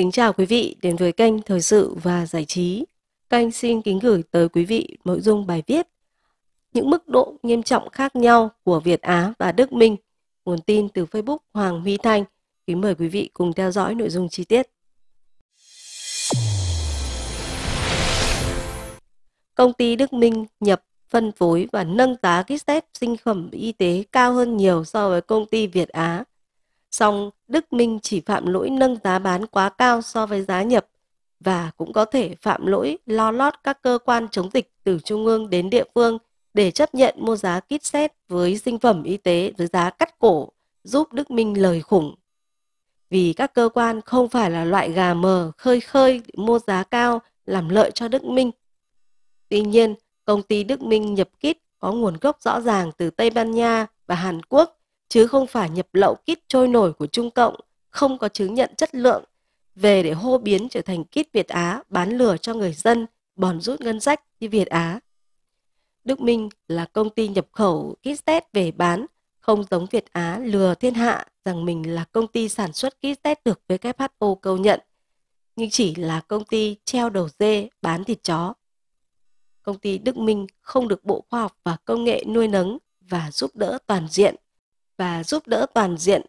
Kính chào quý vị đến với kênh Thời sự và Giải trí. Kênh xin kính gửi tới quý vị nội dung bài viết Những mức độ nghiêm trọng khác nhau của Việt Á và Đức Minh, nguồn tin từ Facebook Hoàng Huy Thanh. Kính mời quý vị cùng theo dõi nội dung chi tiết. Công ty Đức Minh nhập, phân phối và nâng giá kit test sinh phẩm y tế cao hơn nhiều so với công ty Việt Á Song Đức Minh chỉ phạm lỗi nâng giá bán quá cao so với giá nhập và cũng có thể phạm lỗi lo lót các cơ quan chống dịch từ trung ương đến địa phương để chấp nhận mua giá kit xét với sinh phẩm y tế với giá cắt cổ giúp Đức Minh lời khủng. Vì các cơ quan không phải là loại gà mờ khơi khơi mua giá cao làm lợi cho Đức Minh. Tuy nhiên, công ty Đức Minh nhập kit có nguồn gốc rõ ràng từ Tây Ban Nha và Hàn Quốc chứ không phải nhập lậu kit trôi nổi của Trung Cộng, không có chứng nhận chất lượng, về để hô biến trở thành kit Việt Á bán lừa cho người dân, bòn rút ngân sách như Việt Á. Đức Minh là công ty nhập khẩu kit test về bán, không giống Việt Á lừa thiên hạ rằng mình là công ty sản xuất kit test được WHO công nhận, nhưng chỉ là công ty treo đầu dê bán thịt chó. Công ty Đức Minh không được Bộ Khoa học và Công nghệ nuôi nấng và giúp đỡ toàn diện và giúp đỡ toàn diện,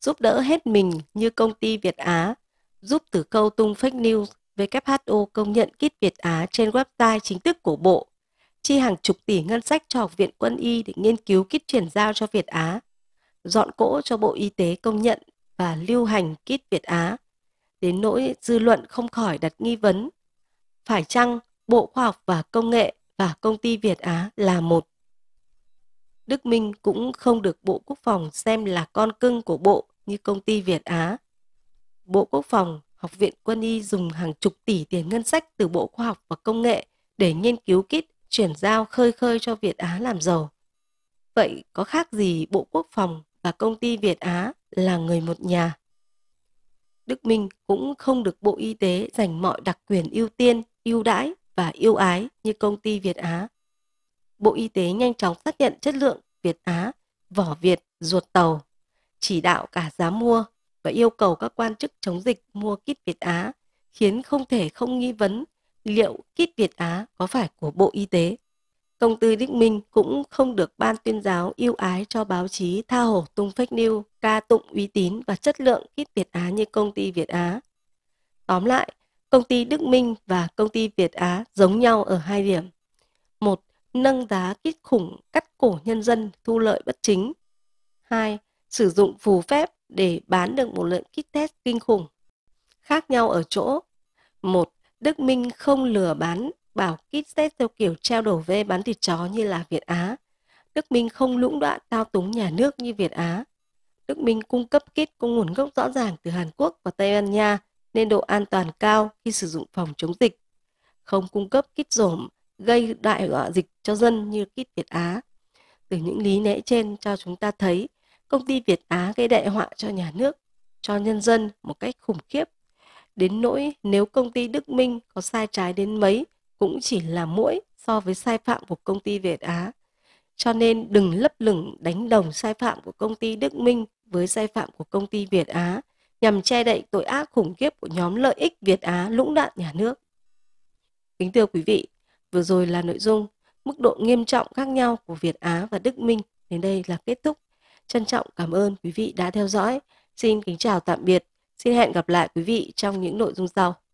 giúp đỡ hết mình như công ty Việt Á, giúp từ câu tung fake news WHO công nhận kit Việt Á trên website chính thức của Bộ, chi hàng chục tỷ ngân sách cho Học viện Quân y để nghiên cứu kit chuyển giao cho Việt Á, dọn cỗ cho Bộ Y tế công nhận và lưu hành kit Việt Á, đến nỗi dư luận không khỏi đặt nghi vấn. Phải chăng Bộ Khoa học và Công nghệ và công ty Việt Á là một Đức Minh cũng không được Bộ Quốc phòng xem là con cưng của Bộ như công ty Việt Á. Bộ Quốc phòng, Học viện Quân y dùng hàng chục tỷ tiền ngân sách từ Bộ Khoa học và Công nghệ để nghiên cứu kit chuyển giao khơi khơi cho Việt Á làm giàu. Vậy có khác gì Bộ Quốc phòng và công ty Việt Á là người một nhà? Đức Minh cũng không được Bộ Y tế dành mọi đặc quyền ưu tiên, ưu đãi và yêu ái như công ty Việt Á Bộ Y tế nhanh chóng xác nhận chất lượng Việt Á, vỏ Việt, ruột tàu, chỉ đạo cả giá mua và yêu cầu các quan chức chống dịch mua kit Việt Á, khiến không thể không nghi vấn liệu kit Việt Á có phải của Bộ Y tế. Công ty Đức Minh cũng không được ban tuyên giáo yêu ái cho báo chí tha hổ tung fake news, ca tụng uy tín và chất lượng kit Việt Á như công ty Việt Á. Tóm lại, công ty Đức Minh và công ty Việt Á giống nhau ở hai điểm. Một nâng giá kích khủng cắt cổ nhân dân thu lợi bất chính. 2. Sử dụng phù phép để bán được một lượng kit test kinh khủng. Khác nhau ở chỗ. 1. Đức Minh không lừa bán bảo kit test theo kiểu treo đổi ve bán thịt chó như là Việt Á. Đức Minh không lũng đoạn thao túng nhà nước như Việt Á. Đức Minh cung cấp kit có nguồn gốc rõ ràng từ Hàn Quốc và Tây Ban Nha nên độ an toàn cao khi sử dụng phòng chống dịch. Không cung cấp kit rổm gây đại dịch cho dân như kit Việt Á. Từ những lý lẽ trên cho chúng ta thấy, công ty Việt Á gây đại họa cho nhà nước, cho nhân dân một cách khủng khiếp. Đến nỗi nếu công ty Đức Minh có sai trái đến mấy cũng chỉ là mũi so với sai phạm của công ty Việt Á. Cho nên đừng lấp lửng đánh đồng sai phạm của công ty Đức Minh với sai phạm của công ty Việt Á nhằm che đậy tội ác khủng khiếp của nhóm lợi ích Việt Á lũng đoạn nhà nước. Kính thưa quý vị, Vừa rồi là nội dung mức độ nghiêm trọng khác nhau của Việt Á và Đức Minh. Đến đây là kết thúc. Trân trọng cảm ơn quý vị đã theo dõi. Xin kính chào tạm biệt. Xin hẹn gặp lại quý vị trong những nội dung sau.